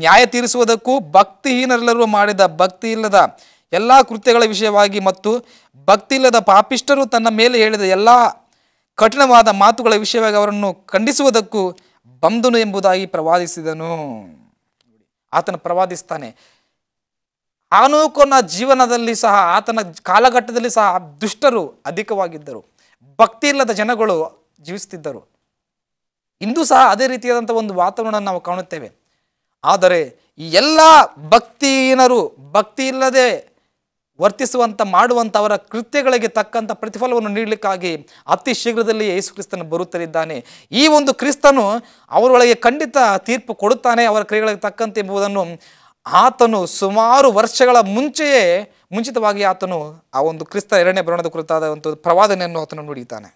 ನ್ಯಾಯ ತೀರಿಸುವುದಕ್ಕೂ ಭಕ್ತಿಹೀನರೆಲ್ಲರೂ ಮಾಡಿದ ಭಕ್ತಿ ಇಲ್ಲದ ಎಲ್ಲ ಕೃತ್ಯಗಳ ವಿಷಯವಾಗಿ ಮತ್ತು ಭಕ್ತಿ ಇಲ್ಲದ ಪಾಪಿಷ್ಟರು ತನ್ನ ಮೇಲೆ ಹೇಳಿದ ಎಲ್ಲ ಕಠಿಣವಾದ ಮಾತುಗಳ ವಿಷಯವಾಗಿ ಅವರನ್ನು ಖಂಡಿಸುವುದಕ್ಕೂ ಬಂದನು ಎಂಬುದಾಗಿ ಪ್ರವಾದಿಸಿದನು ಆತನು ಪ್ರವಾದಿಸ್ತಾನೆ ಆನೂಕನ ಜೀವನದಲ್ಲಿ ಸಹ ಆತನ ಕಾಲಘಟ್ಟದಲ್ಲಿ ಸಹ ದುಷ್ಟರು ಅಧಿಕವಾಗಿದ್ದರು ಭಕ್ತಿ ಇಲ್ಲದ ಜನಗಳು ಜೀವಿಸುತ್ತಿದ್ದರು ಇಂದು ಸಹ ಅದೇ ರೀತಿಯಾದಂಥ ಒಂದು ವಾತಾವರಣ ನಾವು ಕಾಣುತ್ತೇವೆ ಆದರೆ ಈ ಎಲ್ಲ ಭಕ್ತಿಹೀನರು ಭಕ್ತಿ ಇಲ್ಲದೆ ವರ್ತಿಸುವಂಥ ಮಾಡುವಂಥ ಅವರ ಕೃತ್ಯಗಳಿಗೆ ತಕ್ಕಂಥ ಪ್ರತಿಫಲವನ್ನು ನೀಡಲಿಕ್ಕಾಗಿ ಅತಿ ಶೀಘ್ರದಲ್ಲಿ ಯೇಸು ಕ್ರಿಸ್ತನು ಬರುತ್ತಲಿದ್ದಾನೆ ಈ ಒಂದು ಕ್ರಿಸ್ತನು ಅವರೊಳಗೆ ಖಂಡಿತ ತೀರ್ಪು ಕೊಡುತ್ತಾನೆ ಅವರ ಕ್ರಿಯೆಗಳಿಗೆ ತಕ್ಕಂತೆ ಎಂಬುದನ್ನು ಆತನು ಸುಮಾರು ವರ್ಷಗಳ ಮುಂಚೆಯೇ ಮುಂಚಿತವಾಗಿ ಆತನು ಆ ಒಂದು ಕ್ರಿಸ್ತ ಎರಡನೇ ಬರೋಣದ ಕುರಿತಾದ ಒಂದು ಪ್ರವಾದನೆಯನ್ನು ಆತನು ನುಡಿತಾನೆ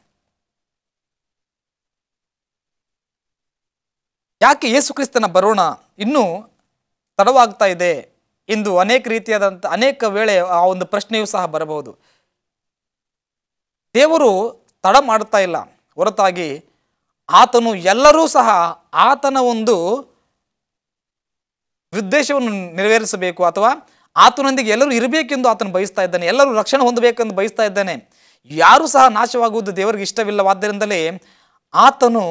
ಯಾಕೆ ಕ್ರಿಸ್ತನ ಬರೋಣ ಇನ್ನೂ ತಡವಾಗ್ತಾ ಇದೆ ಎಂದು ಅನೇಕ ರೀತಿಯಾದಂಥ ಅನೇಕ ವೇಳೆ ಆ ಒಂದು ಪ್ರಶ್ನೆಯೂ ಸಹ ಬರಬಹುದು ದೇವರು ತಡ ಮಾಡ್ತಾ ಇಲ್ಲ ಹೊರತಾಗಿ ಆತನು ಎಲ್ಲರೂ ಸಹ ಆತನ ಒಂದು ಉದ್ದೇಶವನ್ನು ನೆರವೇರಿಸಬೇಕು ಅಥವಾ ಆತನೊಂದಿಗೆ ಎಲ್ಲರೂ ಇರಬೇಕೆಂದು ಆತನು ಬಯಸ್ತಾ ಇದ್ದಾನೆ ಎಲ್ಲರೂ ರಕ್ಷಣೆ ಹೊಂದಬೇಕೆಂದು ಬಯಸ್ತಾ ಇದ್ದಾನೆ ಯಾರೂ ಸಹ ನಾಶವಾಗುವುದು ದೇವರಿಗೆ ಇಷ್ಟವಿಲ್ಲವಾದ್ದರಿಂದಲೇ ಆತನು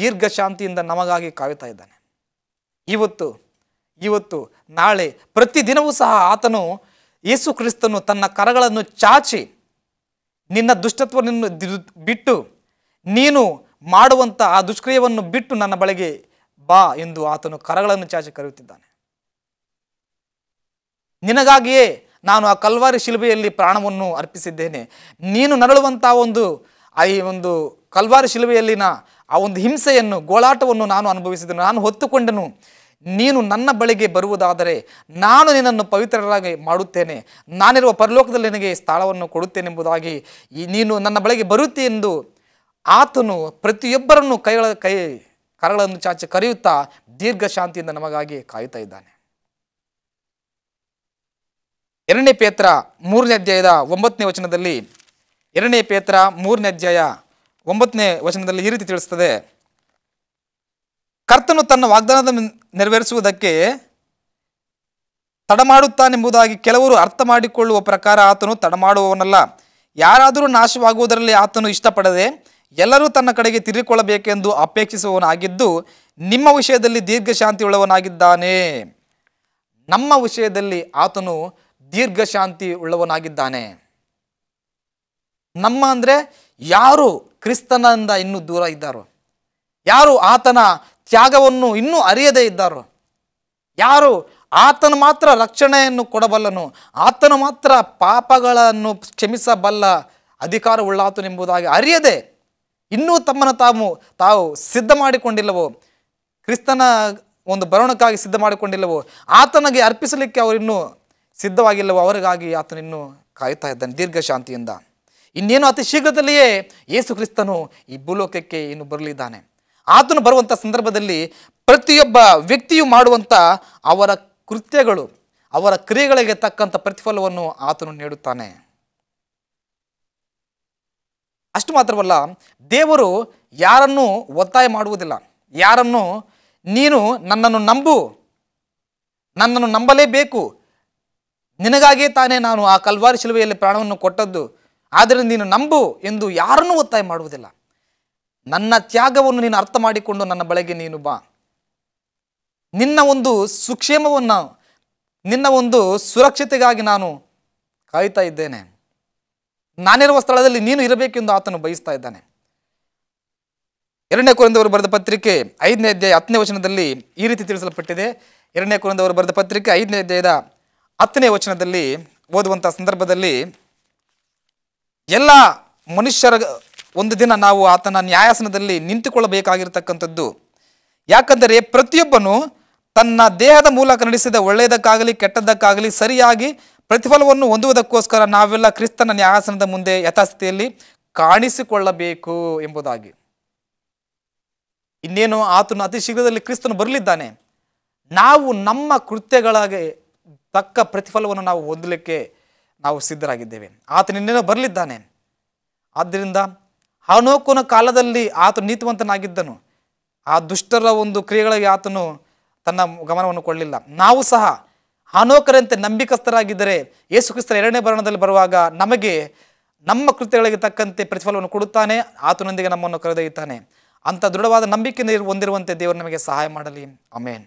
ದೀರ್ಘ ಶಾಂತಿಯಿಂದ ನಮಗಾಗಿ ಕಾಯುತ್ತಾ ಇದ್ದಾನೆ ಇವತ್ತು ಇವತ್ತು ನಾಳೆ ಪ್ರತಿದಿನವೂ ಸಹ ಆತನು ಯೇಸು ಕ್ರಿಸ್ತನು ತನ್ನ ಕರಗಳನ್ನು ಚಾಚಿ ನಿನ್ನ ದುಷ್ಟತ್ವವನ್ನು ಬಿಟ್ಟು ನೀನು ಮಾಡುವಂಥ ಆ ದುಷ್ಕ್ರಿಯವನ್ನು ಬಿಟ್ಟು ನನ್ನ ಬಳಿಗೆ ಬಾ ಎಂದು ಆತನು ಕರಗಳನ್ನು ಚಾಚಿ ಕರೆಯುತ್ತಿದ್ದಾನೆ ನಿನಗಾಗಿಯೇ ನಾನು ಆ ಕಲ್ವಾರಿ ಶಿಲುಬೆಯಲ್ಲಿ ಪ್ರಾಣವನ್ನು ಅರ್ಪಿಸಿದ್ದೇನೆ ನೀನು ನರಳುವಂಥ ಒಂದು ಆ ಈ ಒಂದು ಕಲ್ವಾರಿ ಶಿಲುಬೆಯಲ್ಲಿನ ಆ ಒಂದು ಹಿಂಸೆಯನ್ನು ಗೋಳಾಟವನ್ನು ನಾನು ಅನುಭವಿಸಿದ್ದೇನೆ ನಾನು ಹೊತ್ತುಕೊಂಡನು ನೀನು ನನ್ನ ಬಳಿಗೆ ಬರುವುದಾದರೆ ನಾನು ನಿನ್ನನ್ನು ಪವಿತ್ರರಾಗಿ ಮಾಡುತ್ತೇನೆ ನಾನಿರುವ ಪರಲೋಕದಲ್ಲಿ ನಿನಗೆ ಸ್ಥಳವನ್ನು ಕೊಡುತ್ತೇನೆಂಬುದಾಗಿ ಈ ನೀನು ನನ್ನ ಬಳಿಗೆ ಬರುತ್ತೆ ಎಂದು ಆತನು ಪ್ರತಿಯೊಬ್ಬರನ್ನು ಕೈಗಳ ಕೈ ಕರಗಳನ್ನು ಚಾಚಿ ಕರೆಯುತ್ತಾ ದೀರ್ಘ ಶಾಂತಿಯಿಂದ ನಮಗಾಗಿ ಕಾಯುತ್ತಾ ಇದ್ದಾನೆ ಎರಡನೇ ಪೇತ್ರ ಮೂರನೇ ಅಧ್ಯಾಯದ ಒಂಬತ್ತನೇ ವಚನದಲ್ಲಿ ಎರಡನೇ ಪೇತ್ರ ಮೂರನೇ ಅಧ್ಯಾಯ ಒಂಬತ್ತನೇ ವಚನದಲ್ಲಿ ಈ ರೀತಿ ತಿಳಿಸ್ತದೆ ಕರ್ತನು ತನ್ನ ವಾಗ್ದಾನದ ನೆರವೇರಿಸುವುದಕ್ಕೆ ತಡಮಾಡುತ್ತಾನೆಂಬುದಾಗಿ ಕೆಲವರು ಅರ್ಥ ಮಾಡಿಕೊಳ್ಳುವ ಪ್ರಕಾರ ಆತನು ತಡಮಾಡುವವನಲ್ಲ ಯಾರಾದರೂ ನಾಶವಾಗುವುದರಲ್ಲಿ ಆತನು ಇಷ್ಟಪಡದೆ ಎಲ್ಲರೂ ತನ್ನ ಕಡೆಗೆ ತಿರುಗಿಕೊಳ್ಳಬೇಕೆಂದು ಅಪೇಕ್ಷಿಸುವವನಾಗಿದ್ದು ನಿಮ್ಮ ವಿಷಯದಲ್ಲಿ ದೀರ್ಘಶಾಂತಿಯುಳ್ಳವನಾಗಿದ್ದಾನೆ ನಮ್ಮ ವಿಷಯದಲ್ಲಿ ಆತನು ದೀರ್ಘಶಾಂತಿ ಉಳ್ಳವನಾಗಿದ್ದಾನೆ ನಮ್ಮ ಅಂದರೆ ಯಾರು ಕ್ರಿಸ್ತನಿಂದ ಇನ್ನೂ ದೂರ ಇದ್ದಾರೋ ಯಾರು ಆತನ ತ್ಯಾಗವನ್ನು ಇನ್ನೂ ಅರಿಯದೇ ಇದ್ದಾರೋ ಯಾರು ಆತನು ಮಾತ್ರ ರಕ್ಷಣೆಯನ್ನು ಕೊಡಬಲ್ಲನು ಆತನು ಮಾತ್ರ ಪಾಪಗಳನ್ನು ಕ್ಷಮಿಸಬಲ್ಲ ಉಳ್ಳಾತನೆಂಬುದಾಗಿ ಅರಿಯದೆ ಇನ್ನೂ ತಮ್ಮನ್ನು ತಾವು ತಾವು ಸಿದ್ಧ ಮಾಡಿಕೊಂಡಿಲ್ಲವೋ ಕ್ರಿಸ್ತನ ಒಂದು ಬರವಣಕ್ಕಾಗಿ ಸಿದ್ಧ ಮಾಡಿಕೊಂಡಿಲ್ಲವೋ ಆತನಿಗೆ ಅರ್ಪಿಸಲಿಕ್ಕೆ ಅವರಿನ್ನೂ ಸಿದ್ಧವಾಗಿಲ್ಲವೋ ಅವರಿಗಾಗಿ ಆತನಿನ್ನು ಕಾಯ್ತಾ ಇದ್ದಾನೆ ದೀರ್ಘಶಾಂತಿಯಿಂದ ಇನ್ನೇನು ಅತಿ ಶೀಘ್ರದಲ್ಲಿಯೇ ಯೇಸು ಕ್ರಿಸ್ತನು ಈ ಭೂಲೋಕಕ್ಕೆ ಇನ್ನು ಬರಲಿದ್ದಾನೆ ಆತನು ಬರುವಂಥ ಸಂದರ್ಭದಲ್ಲಿ ಪ್ರತಿಯೊಬ್ಬ ವ್ಯಕ್ತಿಯು ಮಾಡುವಂಥ ಅವರ ಕೃತ್ಯಗಳು ಅವರ ಕ್ರಿಯೆಗಳಿಗೆ ತಕ್ಕಂಥ ಪ್ರತಿಫಲವನ್ನು ಆತನು ನೀಡುತ್ತಾನೆ ಅಷ್ಟು ಮಾತ್ರವಲ್ಲ ದೇವರು ಯಾರನ್ನು ಒತ್ತಾಯ ಮಾಡುವುದಿಲ್ಲ ಯಾರನ್ನು ನೀನು ನನ್ನನ್ನು ನಂಬು ನನ್ನನ್ನು ನಂಬಲೇಬೇಕು ನಿನಗಾಗಿಯೇ ತಾನೇ ನಾನು ಆ ಕಲ್ವಾರಿ ಶಿಲುವೆಯಲ್ಲಿ ಪ್ರಾಣವನ್ನು ಕೊಟ್ಟದ್ದು ಆದರೆ ನೀನು ನಂಬು ಎಂದು ಯಾರನ್ನೂ ಒತ್ತಾಯ ಮಾಡುವುದಿಲ್ಲ ನನ್ನ ತ್ಯಾಗವನ್ನು ನೀನು ಅರ್ಥ ಮಾಡಿಕೊಂಡು ನನ್ನ ಬಳಿಗೆ ನೀನು ಬಾ ನಿನ್ನ ಒಂದು ಸುಕ್ಷೇಮವನ್ನು ನಿನ್ನ ಒಂದು ಸುರಕ್ಷತೆಗಾಗಿ ನಾನು ಕಾಯ್ತಾ ಇದ್ದೇನೆ ನಾನಿರುವ ಸ್ಥಳದಲ್ಲಿ ನೀನು ಇರಬೇಕೆಂದು ಆತನು ಬಯಸ್ತಾ ಇದ್ದಾನೆ ಎರಡನೇ ಕುರಿಂದವರು ಬರೆದ ಪತ್ರಿಕೆ ಐದನೇ ಅಧ್ಯಾಯ ಹತ್ತನೇ ವಚನದಲ್ಲಿ ಈ ರೀತಿ ತಿಳಿಸಲ್ಪಟ್ಟಿದೆ ಎರಡನೇ ಕುರಿಂದವರು ಬರೆದ ಪತ್ರಿಕೆ ಐದನೇ ಅಧ್ಯಾಯದ ಹತ್ತನೇ ವಚನದಲ್ಲಿ ಓದುವಂಥ ಸಂದರ್ಭದಲ್ಲಿ ಎಲ್ಲ ಮನುಷ್ಯರ ಒಂದು ದಿನ ನಾವು ಆತನ ನ್ಯಾಯಾಸನದಲ್ಲಿ ನಿಂತುಕೊಳ್ಳಬೇಕಾಗಿರ್ತಕ್ಕಂಥದ್ದು ಯಾಕಂದರೆ ಪ್ರತಿಯೊಬ್ಬನು ತನ್ನ ದೇಹದ ಮೂಲಕ ನಡೆಸಿದ ಒಳ್ಳೆಯದಕ್ಕಾಗಲಿ ಕೆಟ್ಟದ್ದಕ್ಕಾಗಲಿ ಸರಿಯಾಗಿ ಪ್ರತಿಫಲವನ್ನು ಹೊಂದುವುದಕ್ಕೋಸ್ಕರ ನಾವೆಲ್ಲ ಕ್ರಿಸ್ತನ ನ್ಯಾಯಾಸನದ ಮುಂದೆ ಯಥಾಸ್ಥಿತಿಯಲ್ಲಿ ಕಾಣಿಸಿಕೊಳ್ಳಬೇಕು ಎಂಬುದಾಗಿ ಇನ್ನೇನು ಆತನು ಅತಿ ಶೀಘ್ರದಲ್ಲಿ ಕ್ರಿಸ್ತನು ಬರಲಿದ್ದಾನೆ ನಾವು ನಮ್ಮ ಕೃತ್ಯಗಳಾಗೆ ತಕ್ಕ ಪ್ರತಿಫಲವನ್ನು ನಾವು ಹೊಂದಲಿಕ್ಕೆ ನಾವು ಸಿದ್ಧರಾಗಿದ್ದೇವೆ ಆತ ನಿನ್ನೆನೋ ಬರಲಿದ್ದಾನೆ ಆದ್ದರಿಂದ ಹಾನೋಕುನ ಕಾಲದಲ್ಲಿ ಆತ ನೀತಿವಂತನಾಗಿದ್ದನು ಆ ದುಷ್ಟರ ಒಂದು ಕ್ರಿಯೆಗಳಿಗೆ ಆತನು ತನ್ನ ಗಮನವನ್ನು ಕೊಡಲಿಲ್ಲ ನಾವು ಸಹ ಹಾನೋಕರಂತೆ ನಂಬಿಕಸ್ಥರಾಗಿದ್ದರೆ ಯೇಸು ಕ್ರಿಸ್ತರ ಎರಡನೇ ಭರಣದಲ್ಲಿ ಬರುವಾಗ ನಮಗೆ ನಮ್ಮ ಕೃತ್ಯಗಳಿಗೆ ತಕ್ಕಂತೆ ಪ್ರತಿಫಲವನ್ನು ಕೊಡುತ್ತಾನೆ ಆತನೊಂದಿಗೆ ನಮ್ಮನ್ನು ಕರೆದೊಯ್ಯುತ್ತಾನೆ ಅಂಥ ದೃಢವಾದ ನಂಬಿಕೆ ಹೊಂದಿರುವಂತೆ ದೇವರು ನಮಗೆ ಸಹಾಯ ಮಾಡಲಿ ಅಮೇನ್